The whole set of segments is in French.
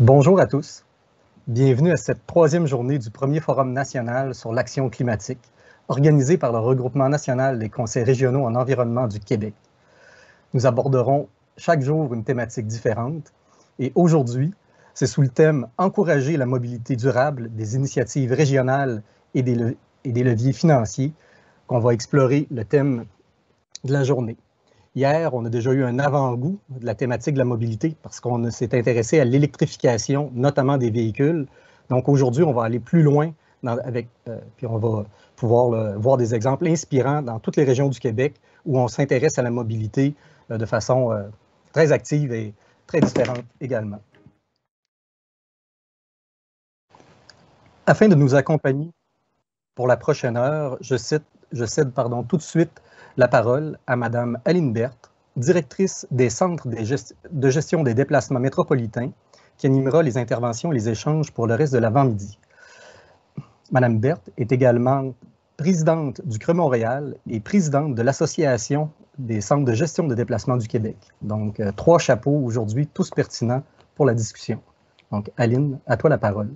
Bonjour à tous. Bienvenue à cette troisième journée du premier Forum national sur l'action climatique, organisé par le Regroupement national des conseils régionaux en environnement du Québec. Nous aborderons chaque jour une thématique différente et aujourd'hui, c'est sous le thème Encourager la mobilité durable des initiatives régionales et des, des leviers financiers qu'on va explorer le thème de la journée. Hier, on a déjà eu un avant-goût de la thématique de la mobilité parce qu'on s'est intéressé à l'électrification, notamment des véhicules. Donc aujourd'hui, on va aller plus loin dans, avec, euh, puis on va pouvoir voir des exemples inspirants dans toutes les régions du Québec où on s'intéresse à la mobilité euh, de façon euh, très active et très différente également. Afin de nous accompagner pour la prochaine heure, je, cite, je cède pardon, tout de suite la parole à Madame Aline Berthe, directrice des centres de gestion des déplacements métropolitains, qui animera les interventions et les échanges pour le reste de l'avant-midi. Madame Berthe est également présidente du Creux Montréal et présidente de l'Association des centres de gestion de déplacements du Québec. Donc, euh, trois chapeaux aujourd'hui, tous pertinents pour la discussion. Donc, Aline, à toi la parole.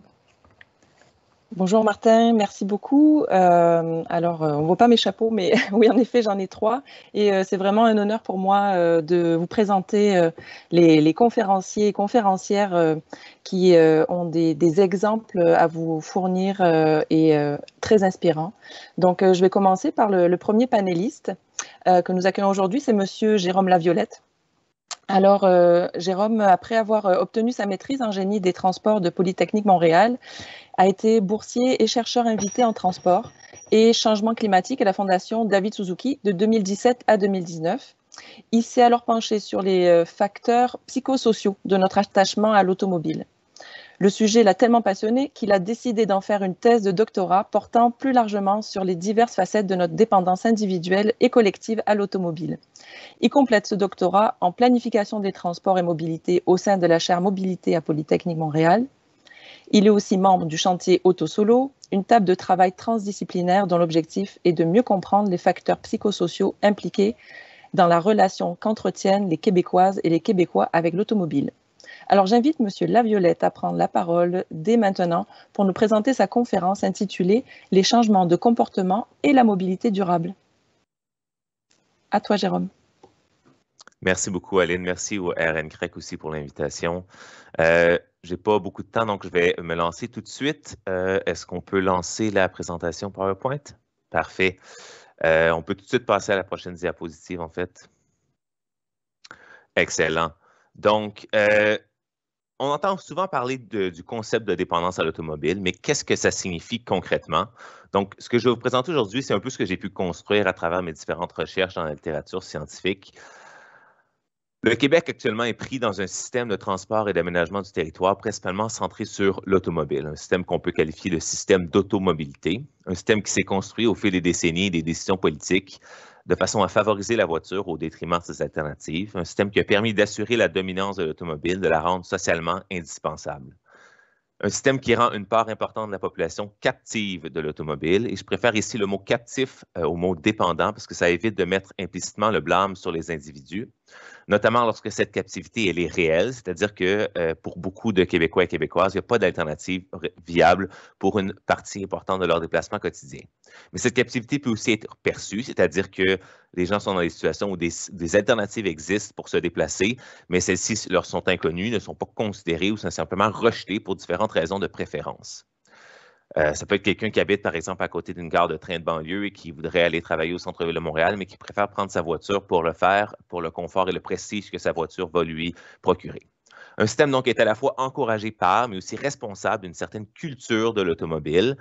Bonjour Martin, merci beaucoup. Euh, alors, euh, on ne voit pas mes chapeaux, mais oui, en effet, j'en ai trois. Et euh, c'est vraiment un honneur pour moi de vous présenter les, conférenciers et conférencières qui ont des, exemples à vous fournir et très inspirants. Donc, je vais commencer par le, premier panéliste que nous accueillons aujourd'hui, c'est Monsieur Jérôme Laviolette alors, euh, Jérôme, après avoir euh, obtenu sa maîtrise en génie des transports de Polytechnique Montréal, a été boursier et chercheur invité en transport et changement climatique à la Fondation David Suzuki de 2017 à 2019. Il s'est alors penché sur les euh, facteurs psychosociaux de notre attachement à l'automobile. Le sujet l'a tellement passionné qu'il a décidé d'en faire une thèse de doctorat portant plus largement sur les diverses facettes de notre dépendance individuelle et collective à l'automobile. Il complète ce doctorat en planification des transports et mobilité au sein de la chaire mobilité à Polytechnique Montréal. Il est aussi membre du chantier Auto Solo, une table de travail transdisciplinaire dont l'objectif est de mieux comprendre les facteurs psychosociaux impliqués dans la relation qu'entretiennent les Québécoises et les Québécois avec l'automobile. Alors j'invite Monsieur Laviolette à prendre la parole dès maintenant pour nous présenter sa conférence intitulée Les changements de comportement et la mobilité durable. À toi Jérôme. Merci beaucoup, Aline. Merci au RN Crec aussi pour l'invitation. Euh, je n'ai pas beaucoup de temps, donc je vais me lancer tout de suite. Euh, est-ce qu'on peut lancer la présentation PowerPoint? Parfait. Euh, on peut tout de suite passer à la prochaine diapositive, en fait. Excellent. Donc, euh, on entend souvent parler du concept de dépendance à l'automobile, mais qu'est-ce que ça signifie concrètement? Donc, ce que je vais vous présenter aujourd'hui, c'est un peu ce que j'ai pu construire à travers mes différentes recherches dans la littérature scientifique. Le Québec actuellement est pris dans un système de transport et d'aménagement du territoire principalement centré sur l'automobile, un système qu'on peut qualifier de système d'automobilité, un système qui s'est construit au fil des décennies et des décisions politiques de façon à favoriser la voiture au détriment de ses alternatives, un système qui a permis d'assurer la dominance de l'automobile, de la rendre socialement indispensable. Un système qui rend une part importante de la population captive de l'automobile, et je préfère ici le mot captif euh, au mot dépendant parce que ça évite de mettre implicitement le blâme sur les individus, notamment lorsque cette captivité elle est réelle, c'est-à-dire que euh, pour beaucoup de Québécois et Québécoises, il n'y a pas d'alternative viable pour une partie importante de leur déplacement quotidien. Mais cette captivité peut aussi être perçue, c'est-à-dire que les gens sont dans des situations où des alternatives existent pour se déplacer, mais celles-ci leur sont inconnues, ne sont pas considérées ou sont simplement rejetées pour différentes raisons de préférence. Euh, ça peut être quelqu'un qui habite, par exemple, à côté d'une gare de train de banlieue et qui voudrait aller travailler au centre-ville de Montréal, mais qui préfère prendre sa voiture pour le faire, pour le confort et le prestige que sa voiture va lui procurer. Un système donc est à la fois encouragé par, mais aussi responsable d'une certaine culture de l'automobile.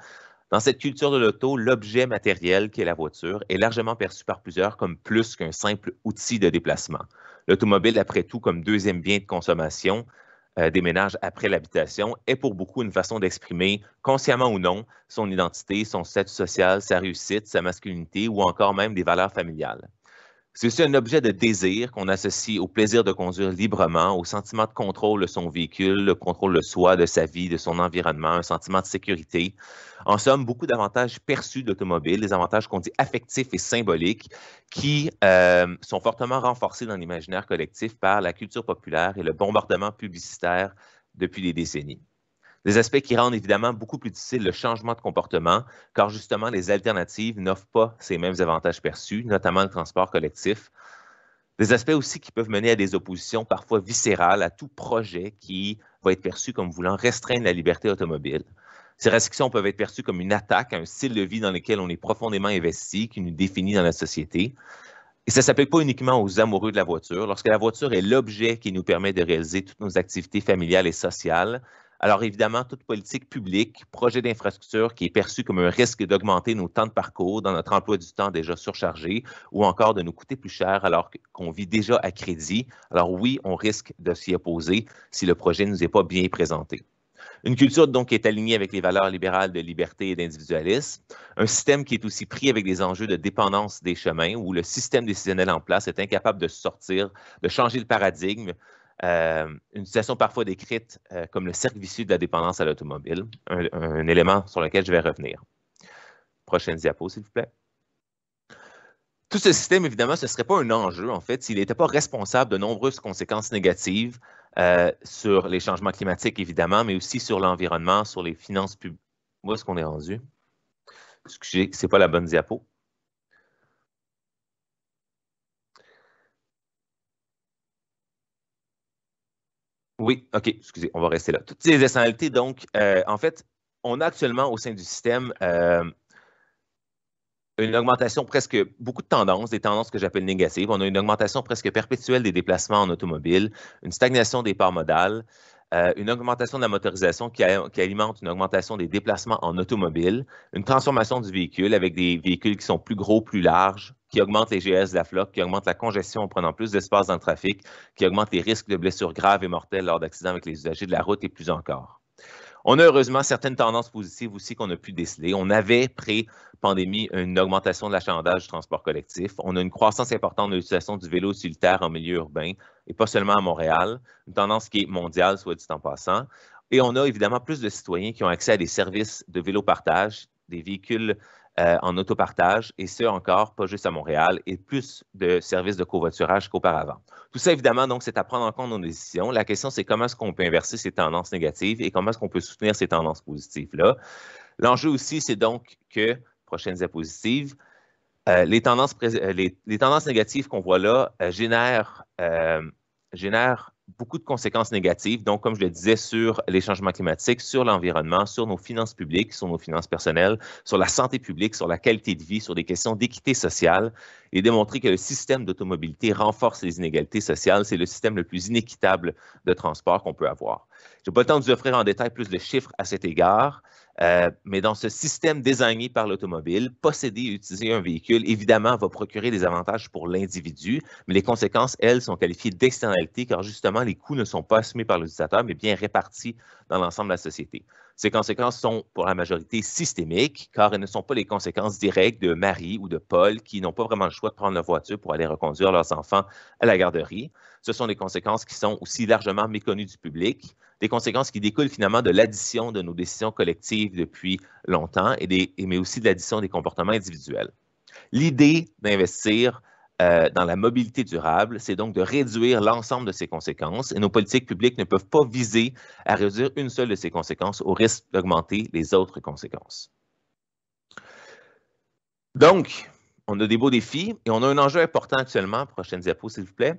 Dans cette culture de l'auto, l'objet matériel qui est la voiture est largement perçu par plusieurs comme plus qu'un simple outil de déplacement. L'automobile, après tout, comme deuxième bien de consommation, euh, des ménages après l'habitation est pour beaucoup une façon d'exprimer, consciemment ou non, son identité, son statut social, sa réussite, sa masculinité ou encore même des valeurs familiales. C'est aussi un objet de désir qu'on associe au plaisir de conduire librement, au sentiment de contrôle de son véhicule, le contrôle de soi, de sa vie, de son environnement, un sentiment de sécurité. En somme, beaucoup d'avantages perçus de l'automobile, des avantages qu'on dit affectifs et symboliques, qui euh, sont fortement renforcés dans l'imaginaire collectif par la culture populaire et le bombardement publicitaire depuis des décennies. Des aspects qui rendent évidemment beaucoup plus difficile le changement de comportement, car justement, les alternatives n'offrent pas ces mêmes avantages perçus, notamment le transport collectif. Des aspects aussi qui peuvent mener à des oppositions parfois viscérales à tout projet qui va être perçu comme voulant restreindre la liberté automobile. Ces restrictions peuvent être perçues comme une attaque à un style de vie dans lequel on est profondément investi, qui nous définit dans la société. Et ça ne s'applique pas uniquement aux amoureux de la voiture. Lorsque la voiture est l'objet qui nous permet de réaliser toutes nos activités familiales et sociales, alors évidemment, toute politique publique, projet d'infrastructure qui est perçu comme un risque d'augmenter nos temps de parcours dans notre emploi du temps déjà surchargé ou encore de nous coûter plus cher alors qu'on vit déjà à crédit. Alors oui, on risque de s'y opposer si le projet ne nous est pas bien présenté. Une culture donc qui est alignée avec les valeurs libérales de liberté et d'individualisme, un système qui est aussi pris avec des enjeux de dépendance des chemins, où le système décisionnel en place est incapable de sortir, de changer le paradigme, euh, une situation parfois décrite euh, comme le cercle vicieux de la dépendance à l'automobile, un, élément sur lequel je vais revenir. Prochaine diapo, s'il vous plaît. Tout ce système, évidemment, ce ne serait pas un enjeu, en fait, s'il n'était pas responsable de nombreuses conséquences négatives euh, sur les changements climatiques, évidemment, mais aussi sur l'environnement, sur les finances publiques. Où est-ce qu'on est rendu? Excusez, ce n'est pas la bonne diapo. Oui, OK, excusez, on va rester là. Toutes ces essentialités, donc, euh, en fait, on a actuellement au sein du système euh, une augmentation presque, beaucoup de tendances, des tendances que j'appelle négatives. On a une augmentation presque perpétuelle des déplacements en automobile, une stagnation des parts modales, euh, une augmentation de la motorisation qui, qui, alimente une augmentation des déplacements en automobile, une transformation du véhicule avec des véhicules qui sont plus gros, plus larges, qui augmente les GS de la flotte, qui augmente la congestion en prenant plus d'espace dans le trafic, qui augmente les risques de blessures graves et mortelles lors d'accidents avec les usagers de la route et plus encore. On a heureusement certaines tendances positives aussi qu'on a pu déceler. On avait pré-pandémie une augmentation de l'achalandage du transport collectif. On a une croissance importante de l'utilisation du vélo solitaire en milieu urbain et pas seulement à Montréal, une tendance qui est mondiale, soit dit en passant. Et on a évidemment plus de citoyens qui ont accès à des services de vélo partage, des véhicules euh, en autopartage, et ce encore, pas juste à Montréal, et plus de services de covoiturage qu'auparavant. Tout ça, évidemment, donc, c'est à prendre en compte dans nos décisions. La question, c'est comment est-ce qu'on peut inverser ces tendances négatives et comment est-ce qu'on peut soutenir ces tendances positives-là. L'enjeu aussi, c'est donc que, prochaines diapositive, euh, les, tendances, euh, les, tendances négatives qu'on voit là génèrent beaucoup de conséquences négatives, donc comme je le disais, sur les changements climatiques, sur l'environnement, sur nos finances publiques, sur nos finances personnelles, sur la santé publique, sur la qualité de vie, sur des questions d'équité sociale et démontrer que le système d'automobilité renforce les inégalités sociales. C'est le système le plus inéquitable de transport qu'on peut avoir. Je n'ai pas le temps de vous offrir en détail plus de chiffres à cet égard, euh, mais dans ce système désigné par l'automobile, posséder et utiliser un véhicule, évidemment, va procurer des avantages pour l'individu, mais les conséquences, elles, sont qualifiées d'externalité car justement, les coûts ne sont pas assumés par l'utilisateur, mais bien répartis dans l'ensemble de la société. Ces conséquences sont pour la majorité systémiques, car elles ne sont pas les conséquences directes de Marie ou de Paul qui n'ont pas vraiment le choix de prendre leur voiture pour aller reconduire leurs enfants à la garderie. Ce sont des conséquences qui sont aussi largement méconnues du public, des conséquences qui découlent finalement de l'addition de nos décisions collectives depuis longtemps, et mais aussi de l'addition des comportements individuels. L'idée d'investir euh, dans la mobilité durable, c'est donc de réduire l'ensemble de ses conséquences et nos politiques publiques ne peuvent pas viser à réduire une seule de ces conséquences au risque d'augmenter les autres conséquences. Donc, on a des beaux défis et on a un enjeu important actuellement, prochaine diapo s'il vous plaît,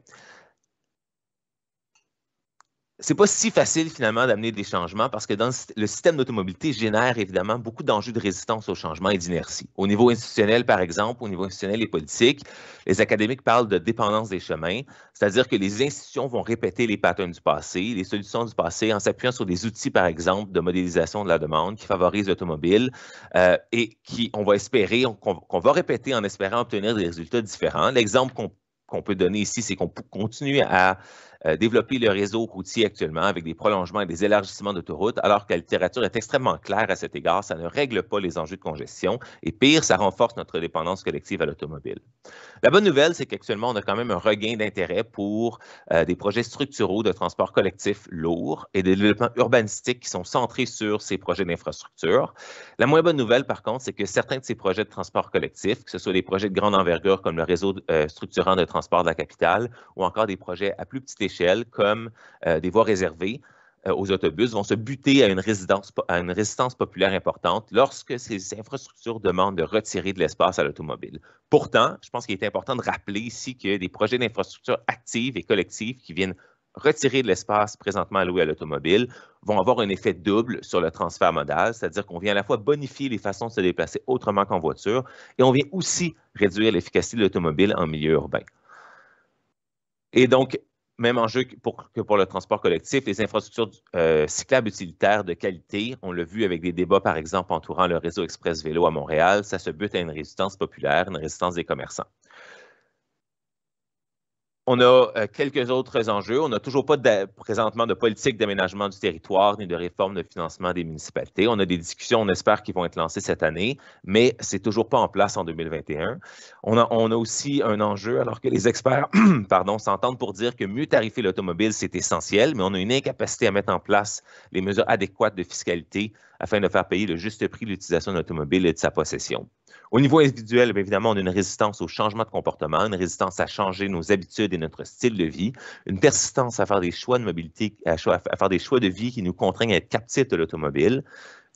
c'est pas si facile finalement d'amener des changements parce que dans le système d'automobilité génère évidemment beaucoup d'enjeux de résistance au changement et d'inertie. Au niveau institutionnel, par exemple, au niveau institutionnel et politique, les académiques parlent de dépendance des chemins, c'est-à-dire que les institutions vont répéter les patterns du passé, les solutions du passé en s'appuyant sur des outils, par exemple, de modélisation de la demande qui favorisent l'automobile euh, et qui, on va espérer, qu'on va répéter en espérant obtenir des résultats différents. L'exemple qu'on qu'on peut donner ici, c'est qu'on continue continuer à euh, développer le réseau routier actuellement avec des prolongements et des élargissements d'autoroutes, alors que la littérature est extrêmement claire à cet égard. Ça ne règle pas les enjeux de congestion et pire, ça renforce notre dépendance collective à l'automobile. La bonne nouvelle, c'est qu'actuellement, on a quand même un regain d'intérêt pour euh, des projets structuraux de transport collectif lourd et des développements urbanistiques qui sont centrés sur ces projets d'infrastructure. La moins bonne nouvelle, par contre, c'est que certains de ces projets de transport collectif, que ce soit des projets de grande envergure comme le réseau euh, structurant de transport de la capitale ou encore des projets à plus petite échelle comme euh, des voies réservées euh, aux autobus vont se buter à une, à une résistance populaire importante lorsque ces infrastructures demandent de retirer de l'espace à l'automobile. Pourtant, je pense qu'il est important de rappeler ici que des projets d'infrastructures actives et collectives qui viennent retirer de l'espace présentement alloué à l'automobile vont avoir un effet double sur le transfert modal, c'est-à-dire qu'on vient à la fois bonifier les façons de se déplacer autrement qu'en voiture et on vient aussi réduire l'efficacité de l'automobile en milieu urbain. Et donc, même enjeu pour, que pour le transport collectif, les infrastructures euh, cyclables utilitaires de qualité, on l'a vu avec des débats, par exemple, entourant le réseau express vélo à Montréal, ça se bute à une résistance populaire, une résistance des commerçants. On a euh, quelques autres enjeux. On n'a toujours pas de, présentement de politique d'aménagement du territoire ni de réforme de financement des municipalités. On a des discussions, on espère, qui vont être lancées cette année, mais c'est toujours pas en place en 2021. On a, on a aussi un enjeu, alors que les experts pardon, s'entendent pour dire que mieux tarifier l'automobile, c'est essentiel, mais on a une incapacité à mettre en place les mesures adéquates de fiscalité afin de faire payer le juste prix de l'utilisation de l'automobile et de sa possession. Au niveau individuel, bien évidemment, on a une résistance au changement de comportement, une résistance à changer nos habitudes et notre style de vie, une persistance à faire des choix de mobilité, à, faire des choix de vie qui nous contraignent à être captifs de l'automobile,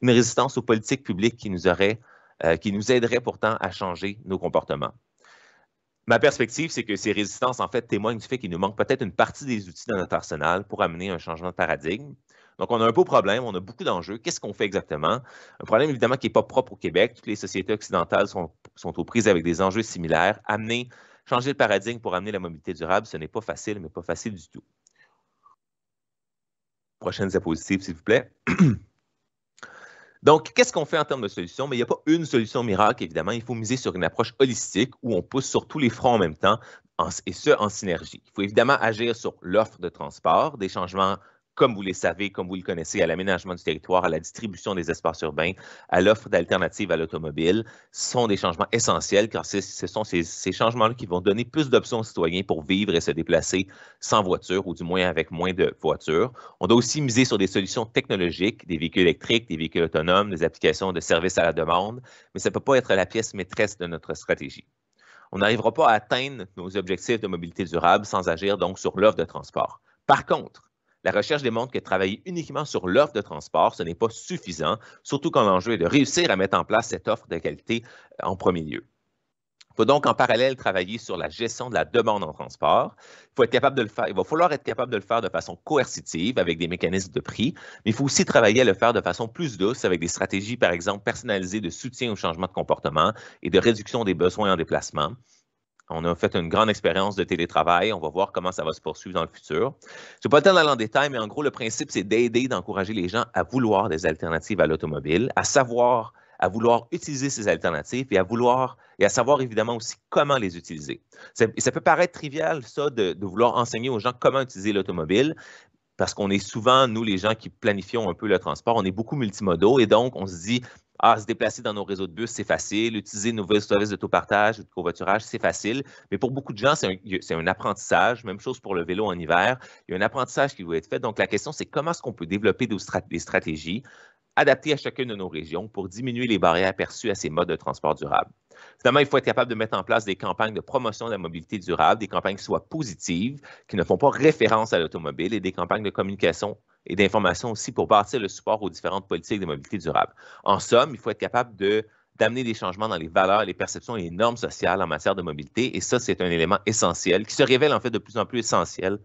une résistance aux politiques publiques qui nous euh, qui nous aideraient pourtant à changer nos comportements. Ma perspective, c'est que ces résistances, en fait, témoignent du fait qu'il nous manque peut-être une partie des outils dans notre arsenal pour amener un changement de paradigme. Donc, on a un beau problème, on a beaucoup d'enjeux. Qu'est-ce qu'on fait exactement? Un problème, évidemment, qui n'est pas propre au Québec. Toutes les sociétés occidentales sont, aux prises avec des enjeux similaires. Amener, changer le paradigme pour amener la mobilité durable, ce n'est pas facile, mais pas facile du tout. Prochaine diapositive, s'il vous plaît. Donc, qu'est-ce qu'on fait en termes de solutions? Mais il n'y a pas une solution miracle, évidemment. Il faut miser sur une approche holistique où on pousse sur tous les fronts en même temps, et ce, en synergie. Il faut évidemment agir sur l'offre de transport, des changements comme vous le savez, comme vous le connaissez, à l'aménagement du territoire, à la distribution des espaces urbains, à l'offre d'alternatives à l'automobile, sont des changements essentiels car ce sont ces, changements-là qui vont donner plus d'options aux citoyens pour vivre et se déplacer sans voiture ou du moins avec moins de voitures. On doit aussi miser sur des solutions technologiques, des véhicules électriques, des véhicules autonomes, des applications de services à la demande, mais ça ne peut pas être la pièce maîtresse de notre stratégie on n'arrivera pas à atteindre nos objectifs de mobilité durable sans agir donc sur l'offre de transport. Par contre, la recherche démontre que travailler uniquement sur l'offre de transport, ce n'est pas suffisant, surtout quand l'enjeu est de réussir à mettre en place cette offre de qualité euh, en premier lieu. Il faut donc en parallèle travailler sur la gestion de la demande en transport. Il, être capable de faire, il va falloir être capable de le faire de façon coercitive avec des mécanismes de prix, mais il faut aussi travailler à le faire de façon plus douce avec des stratégies, par exemple, personnalisées de soutien au changement de comportement et de réduction des besoins en déplacement. On a fait une grande expérience de télétravail. On va voir comment ça va se poursuivre dans le futur. Je n'ai pas le temps d'aller en détail, mais en gros, le principe, c'est d'aider, d'encourager les gens à vouloir des alternatives à l'automobile, à savoir, à vouloir utiliser ces alternatives et à vouloir et à savoir évidemment aussi comment les utiliser. Ça, peut paraître trivial, ça, de, de vouloir enseigner aux gens comment utiliser l'automobile, parce qu'on est souvent, nous, les gens qui planifions un peu le transport, on est beaucoup multimodaux et donc on se dit, ah, se déplacer dans nos réseaux de bus, c'est facile. Utiliser nos services de ou de covoiturage, c'est facile. Mais pour beaucoup de gens, c'est un, apprentissage. Même chose pour le vélo en hiver. Il y a un apprentissage qui doit être fait. Donc, la question, c'est comment est-ce qu'on peut développer des, des stratégies adaptées à chacune de nos régions pour diminuer les barrières perçues à ces modes de transport durable. Finalement, il faut être capable de mettre en place des campagnes de promotion de la mobilité durable, des campagnes qui soient positives, qui ne font pas référence à l'automobile et des campagnes de communication et d'informations aussi pour bâtir le support aux différentes politiques de mobilité durable. En somme, il faut être capable de d'amener des changements dans les valeurs, les perceptions et les normes sociales en matière de mobilité. Et ça, c'est un élément essentiel qui se révèle en fait de plus en plus essentiel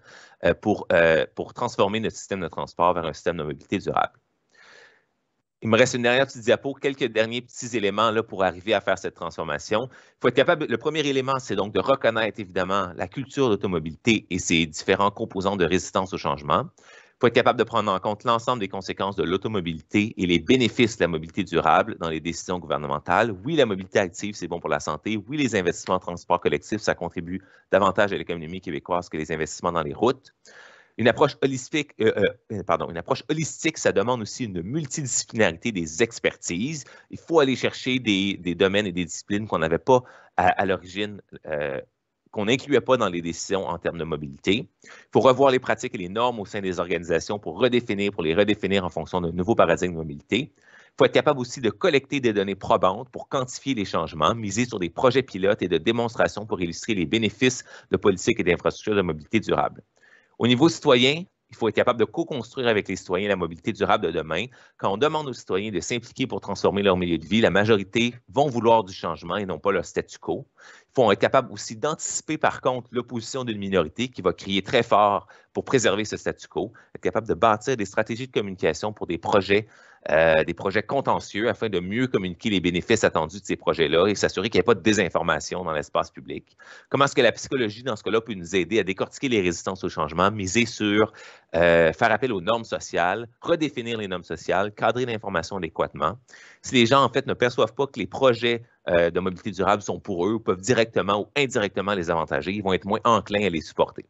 euh, pour, euh, pour transformer notre système de transport vers un système de mobilité durable. Il me reste une dernière petite diapo, quelques derniers petits éléments là, pour arriver à faire cette transformation. Il faut être capable, le premier élément, c'est donc de reconnaître évidemment la culture d'automobilité et ses différents composants de résistance au changement faut être capable de prendre en compte l'ensemble des conséquences de l'automobilité et les bénéfices de la mobilité durable dans les décisions gouvernementales. Oui, la mobilité active, c'est bon pour la santé. Oui, les investissements en transport collectif, ça contribue davantage à l'économie québécoise que les investissements dans les routes. Une approche holistique, euh, euh, euh, pardon, une approche holistique, ça demande aussi une multidisciplinarité des expertises. Il faut aller chercher des, domaines et des disciplines qu'on n'avait pas à, l'origine qu'on n'incluait pas dans les décisions en termes de mobilité. Il faut revoir les pratiques et les normes au sein des organisations pour redéfinir, pour les redéfinir en fonction d'un nouveau paradigme de mobilité. Il faut être capable aussi de collecter des données probantes pour quantifier les changements, miser sur des projets pilotes et de démonstrations pour illustrer les bénéfices de politiques et d'infrastructures de mobilité durable. Au niveau citoyen, il faut être capable de co-construire avec les citoyens la mobilité durable de demain. Quand on demande aux citoyens de s'impliquer pour transformer leur milieu de vie, la majorité vont vouloir du changement et non pas leur statu quo. Il faut être capable aussi d'anticiper, par contre, l'opposition d'une minorité qui va crier très fort pour préserver ce statu quo capable de bâtir des stratégies de communication pour des projets, euh, des projets contentieux afin de mieux communiquer les bénéfices attendus de ces projets-là et s'assurer qu'il n'y ait pas de désinformation dans l'espace public. Comment est-ce que la psychologie, dans ce cas-là, peut nous aider à décortiquer les résistances au changement, miser sur euh, faire appel aux normes sociales, redéfinir les normes sociales, cadrer l'information adéquatement. Si les gens, en fait, ne perçoivent pas que les projets euh, de mobilité durable sont pour eux, peuvent directement ou indirectement les avantager, ils vont être moins enclins à les supporter.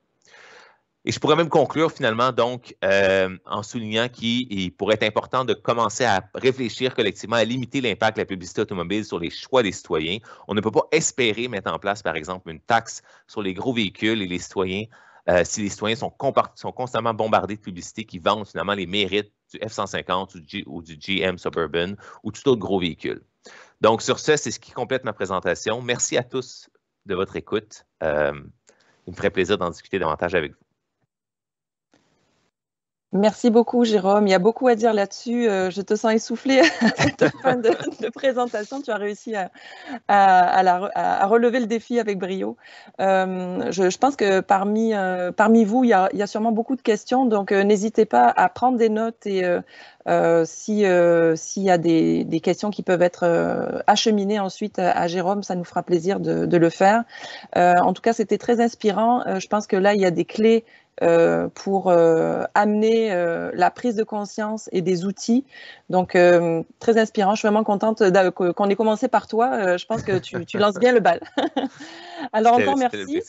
Et je pourrais même conclure finalement donc euh, en soulignant qu'il pourrait être important de commencer à réfléchir collectivement à limiter l'impact de la publicité automobile sur les choix des citoyens. On ne peut pas espérer mettre en place, par exemple, une taxe sur les gros véhicules et les citoyens euh, si les citoyens sont, constamment bombardés de publicités qui vendent finalement les mérites du F-150 ou, du, GM Suburban ou tout autre gros véhicule. Donc sur ce, c'est ce qui complète ma présentation. Merci à tous de votre écoute. Euh, il me ferait plaisir d'en discuter davantage avec vous. Merci beaucoup, Jérôme. Il y a beaucoup à dire là-dessus. Euh, je te sens essoufflé à cette fin de, présentation. Tu as réussi à, relever le défi avec brio. Euh, je, pense que parmi, euh, parmi vous, il y, a, sûrement beaucoup de questions. Donc, n'hésitez pas à prendre des notes et s'il si y a des, questions qui peuvent être acheminées ensuite à, Jérôme, ça nous fera plaisir de, de le faire. en tout cas, c'était très inspirant. je pense que là, il y a des clés euh, pour euh, amener euh, la prise de conscience et des outils. Donc, euh, très inspirant. Je suis vraiment contente qu'on ait commencé par toi. je pense que tu, tu lances bien le bal. Alors, encore merci.